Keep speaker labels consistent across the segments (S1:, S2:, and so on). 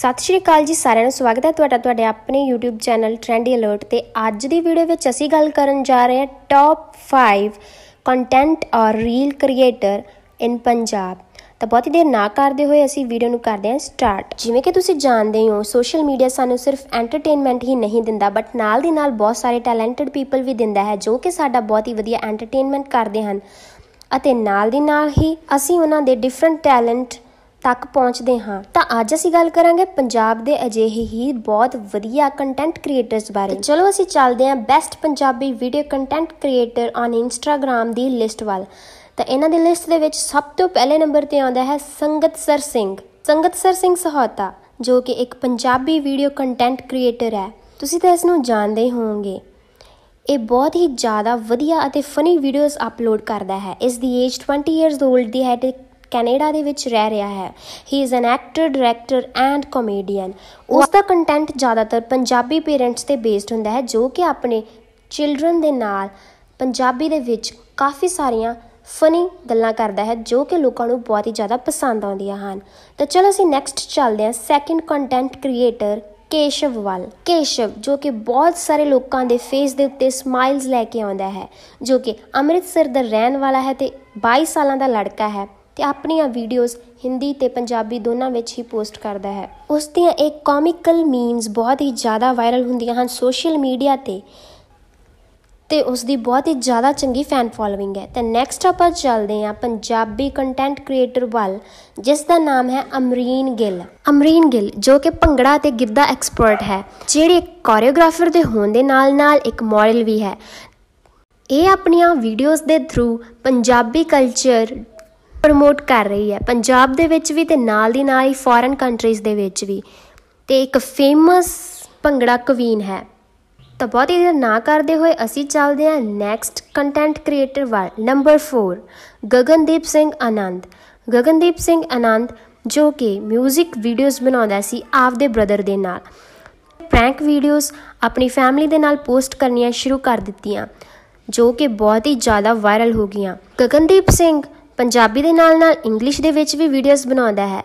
S1: ਸਤਿ ਸ਼੍ਰੀ ਅਕਾਲ ਜੀ ਸਾਰਿਆਂ ਨੂੰ ਸਵਾਗਤ ਹੈ ਤੁਹਾਡਾ ਤੁਹਾਡੇ ਆਪਣੇ YouTube ਚੈਨਲ ਟ੍ਰੈਂਡੀ ਅਲਰਟ ਤੇ ਅੱਜ ਦੀ ਵੀਡੀਓ ਵਿੱਚ ਅਸੀਂ ਗੱਲ ਕਰਨ ਜਾ ਰਹੇ ਹਾਂ ਟੌਪ 5 ਕੰਟੈਂਟ ਔਰ ਰੀਲ ਕ੍ਰੀਏਟਰ ਇਨ ਪੰਜਾਬ ਤਾਂ ਬਹੁਤ ਹੀ ਦੇਰ ਨਾ ਕਰਦੇ ਹੋਏ ਅਸੀਂ ਵੀਡੀਓ ਨੂੰ ਕਰਦੇ ਹਾਂ ਸਟਾਰਟ ਜਿਵੇਂ ਕਿ ਤੁਸੀਂ ਜਾਣਦੇ ਹੋ ਸੋਸ਼ਲ ਮੀਡੀਆ ਸਾਨੂੰ ਸਿਰਫ ਐਂਟਰਟੇਨਮੈਂਟ ਹੀ ਨਹੀਂ ਦਿੰਦਾ ਬਟ ਨਾਲ ਦੀ ਨਾਲ ਬਹੁਤ ਸਾਰੇ ਟੈਲੈਂਟਡ ਪੀਪਲ ਵੀ ਦਿੰਦਾ ਹੈ ਜੋ ਕਿ ਸਾਡਾ ਬਹੁਤ ਹੀ ਵਧੀਆ ਐਂਟਰਟੇਨਮੈਂਟ ਕਰਦੇ ਹਨ ਅਤੇ ਨਾਲ ਦੀ ਨਾਲ ਹੀ ਅਸੀਂ ਉਹਨਾਂ ਦੇ ਡਿਫਰੈਂਟ ਟੈਲੈਂਟ ਤੱਕ ਪਹੁੰਚਦੇ ਹਾਂ ਤਾਂ ਅੱਜ ਅਸੀਂ ਗੱਲ ਕਰਾਂਗੇ ਪੰਜਾਬ ਦੇ ਅਜਿਹੇ ਹੀ ਬਹੁਤ ਵਧੀਆ ਕੰਟੈਂਟ ਕ੍ਰੀਏਟਰਸ ਬਾਰੇ ਚਲੋ ਅਸੀਂ ਚੱਲਦੇ ਹਾਂ best Punjabi video content creator on Instagram ਦੀ ਲਿਸਟ ਵੱਲ ਤਾਂ ਇਹਨਾਂ ਦੀ ਲਿਸਟ ਦੇ ਵਿੱਚ ਸਭ ਤੋਂ ਪਹਿਲੇ ਨੰਬਰ ਤੇ ਆਉਂਦਾ ਹੈ ਸੰਗਤ ਸਰ ਸਿੰਘ ਸੰਗਤ ਸਰ ਸਿੰਘ ਸਹੋਤਾ ਜੋ ਕਿ ਇੱਕ ਪੰਜਾਬੀ ਵੀਡੀਓ ਕੰਟੈਂਟ ਕ੍ਰੀਏਟਰ ਹੈ ਤੁਸੀਂ ਤਾਂ ਇਸ ਨੂੰ ਜਾਣਦੇ ਹੋਵੋਗੇ ਇਹ ਬਹੁਤ ਹੀ ਜ਼ਿਆਦਾ ਵਧੀਆ ਅਤੇ ਫਨੀ ਵੀਡੀਓਜ਼ ਅਪਲੋਡ ਕਰਦਾ ਹੈ ਇਸ ਦੀ ਏਜ 20 ਇਅਰਸ 올ਡ ਦੀ ਹੈ ਤੇ ਕੈਨੇਡਾ ਦੇ ਵਿੱਚ ਰਹਿ ਰਿਹਾ ਹੈ he is an actor director and comedian ਉਸ ਦਾ ਕੰਟੈਂਟ ਜ਼ਿਆਦਾਤਰ ਪੰਜਾਬੀ ਪੇਰੈਂਟਸ ਤੇ ਬੇਸਡ ਹੁੰਦਾ ਹੈ ਜੋ ਕਿ ਆਪਣੇ ਚਿਲड्रन ਦੇ ਨਾਲ ਪੰਜਾਬੀ ਦੇ ਵਿੱਚ ਕਾਫੀ ਸਾਰੀਆਂ ਫਨੀ ਗੱਲਾਂ ਕਰਦਾ ਹੈ ਜੋ ਕਿ ਲੋਕਾਂ ਨੂੰ ਬਹੁਤ ਹੀ ਜ਼ਿਆਦਾ ਪਸੰਦ ਆਉਂਦੀਆਂ ਹਨ ਤਾਂ ਚਲੋ ਅਸੀਂ ਨੈਕਸਟ ਚੱਲਦੇ ਹਾਂ ਸੈਕਿੰਡ ਕੰਟੈਂਟ ਕ੍ਰੀਏਟਰ ਕੇਸ਼ਵ ਵਾਲ ਕੇਸ਼ਵ ਜੋ ਕਿ ਬਹੁਤ ਸਾਰੇ ਲੋਕਾਂ ਦੇ ਫੇਸ ਦੇ ਉੱਤੇ ਸਮਾਈਲਸ ਲੈ ਕੇ ਆਉਂਦਾ ਹੈ ਜੋ ਕਿ ਅੰਮ੍ਰਿਤਸਰ ਦਾ ਰਹਿਣ ਵਾਲਾ ਹੈ ਤੇ 22 ਸਾਲਾਂ ਦਾ ਲੜਕਾ ਹੈ ਤੇ ਆਪਣੀਆਂ ਵੀਡੀਓਜ਼ ਹਿੰਦੀ ਤੇ ਪੰਜਾਬੀ ਦੋਨਾਂ ਵਿੱਚ ਹੀ ਪੋਸਟ ਕਰਦਾ ਹੈ ਉਸ ਦੀਆਂ ਇੱਕ ਕਾਮਿਕਲ ਮੀਮਸ ਬਹੁਤ ਹੀ ਜ਼ਿਆਦਾ ਵਾਇਰਲ ਹੁੰਦੀਆਂ ਹਨ ਸੋਸ਼ਲ ਮੀਡੀਆ ਤੇ ਤੇ ਉਸ ਦੀ ਬਹੁਤ ਹੀ ਜ਼ਿਆਦਾ ਚੰਗੀ ਫੈਨ ਫੋਲੋਇੰਗ ਹੈ ਤੇ ਨੈਕਸਟ ਆਪਾਂ ਚੱਲਦੇ ਹਾਂ ਪੰਜਾਬੀ ਕੰਟੈਂਟ ਕ੍ਰੀਏਟਰ ਵੱਲ ਜਿਸ ਦਾ ਨਾਮ ਹੈ ਅਮਰੀਨ ਗਿੱਲ ਅਮਰੀਨ ਗਿੱਲ ਜੋ ਕਿ ਭੰਗੜਾ ਤੇ ਗਿੱਧਾ ਐਕਸਪਰਟ ਹੈ ਜਿਹੜੀ ਇੱਕ ਕੋਰੀਓਗ੍ਰਾਫਰ ਦੇ ਹੋਣ ਦੇ ਨਾਲ-ਨਾਲ ਇੱਕ ਮਾਡਲ ਵੀ ਹੈ ਇਹ ਆਪਣੀਆਂ ਵੀਡੀਓਜ਼ ਦੇ ਥਰੂ ਪੰਜਾਬੀ ਕਲਚਰ ਪ੍ਰਮੋਟ ਕਰ ਰਹੀ ਹੈ ਪੰਜਾਬ ਦੇ ਵਿੱਚ ਵੀ ਤੇ ਨਾਲ ਦੀ ਨਾਲ ਹੀ ਫੋਰਨ ਕੰਟਰੀਜ਼ ਦੇ ਵਿੱਚ ਵੀ ਤੇ ਇੱਕ ਫੇਮਸ ਭੰਗੜਾ ਕਵੀਨ ਹੈ ਤਾਂ ਬਹੁਤ ਹੀ ਨਾ ਕਰਦੇ ਹੋਏ ਅਸੀਂ ਚੱਲਦੇ ਹਾਂ ਨੈਕਸਟ ਕੰਟੈਂਟ ਕ੍ਰੀਏਟਰ ਵੱਲ ਨੰਬਰ 4 ਗਗਨਦੀਪ ਸਿੰਘ ਆਨੰਦ ਗਗਨਦੀਪ ਸਿੰਘ ਆਨੰਦ ਜੋ ਕਿ 뮤직 ਵੀਡੀਓਜ਼ ਬਣਾਉਂਦਾ ਸੀ ਆਪਦੇ ਬ੍ਰਦਰ ਦੇ ਨਾਲ ਪ੍ਰੈਂਕ ਵੀਡੀਓਜ਼ ਆਪਣੀ ਫੈਮਿਲੀ ਦੇ ਨਾਲ ਪੋਸਟ ਕਰਨੀਆਂ ਸ਼ੁਰੂ ਕਰ ਦਿੱਤੀਆਂ ਜੋ ਕਿ ਬਹੁਤ ਹੀ ਜ਼ਿਆਦਾ ਵਾਇਰਲ ਹੋ ਗਈਆਂ ਗਗਨਦੀਪ ਸਿੰਘ ਪੰਜਾਬੀ ਦੇ ਨਾਲ ਨਾਲ ਇੰਗਲਿਸ਼ ਦੇ ਵਿੱਚ ਵੀ ਵੀਡੀਓਜ਼ ਬਣਾਉਂਦਾ ਹੈ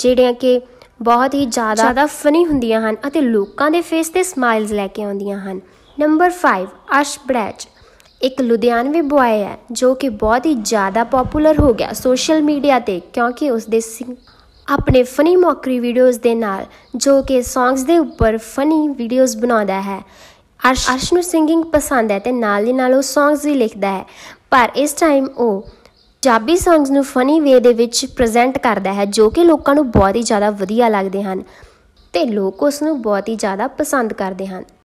S1: ਜਿਹੜੀਆਂ ਕਿ ਬਹੁਤ ਹੀ ਜ਼ਿਆਦਾ ਜ਼ਿਆਦਾ ਫਨੀ ਹੁੰਦੀਆਂ ਹਨ ਅਤੇ ਲੋਕਾਂ ਦੇ ਫੇਸ ਤੇ ਸਮਾਈਲਸ ਲੈ ਕੇ ਆਉਂਦੀਆਂ ਹਨ ਨੰਬਰ 5 ਅਸ਼ ਬ੍ਰੈਚ ਇੱਕ ਲੁਧਿਆਣਵੀ ਬੁਆਏ ਹੈ ਜੋ ਕਿ ਬਹੁਤ ਹੀ ਜ਼ਿਆਦਾ ਪਪੂਲਰ ਹੋ ਗਿਆ ਸੋਸ਼ਲ ਮੀਡੀਆ ਤੇ ਕਿਉਂਕਿ ਉਸ ਦੇ ਆਪਣੇ ਫਨੀ ਮੌਕਰੀ ਵੀਡੀਓਜ਼ ਦੇ ਨਾਲ ਜੋ ਕਿ ਸੌਂਗਸ ਦੇ ਉੱਪਰ ਫਨੀ ਵੀਡੀਓਜ਼ ਬਣਾਉਂਦਾ ਹੈ ਅਰਸ਼ ਨੂੰ ਸਿੰਗਿੰਗ ਪਸੰਦ ਹੈ ਤੇ ਨਾਲ ਹੀ ਨਾਲ ਉਹ ਸੌਂਗਸ ਵੀ ਲਿਖਦਾ ਹੈ ਪਰ ਇਸ ਟਾਈਮ ਉਹ ਪੰਜਾਬੀ ਸੰਗਸ ਨੂੰ ਫਨੀ ਵੇ ਦੇ ਵਿੱਚ ਪ੍ਰੈਜ਼ੈਂਟ ਕਰਦਾ ਹੈ ਜੋ ਕਿ ਲੋਕਾਂ ਨੂੰ ਬਹੁਤ ਹੀ ਜ਼ਿਆਦਾ ਵਧੀਆ ਲੱਗਦੇ ਹਨ ਤੇ ਲੋਕ ਉਸ ਨੂੰ ਬਹੁਤ ਹੀ ਜ਼ਿਆਦਾ ਪਸੰਦ ਕਰਦੇ ਹਨ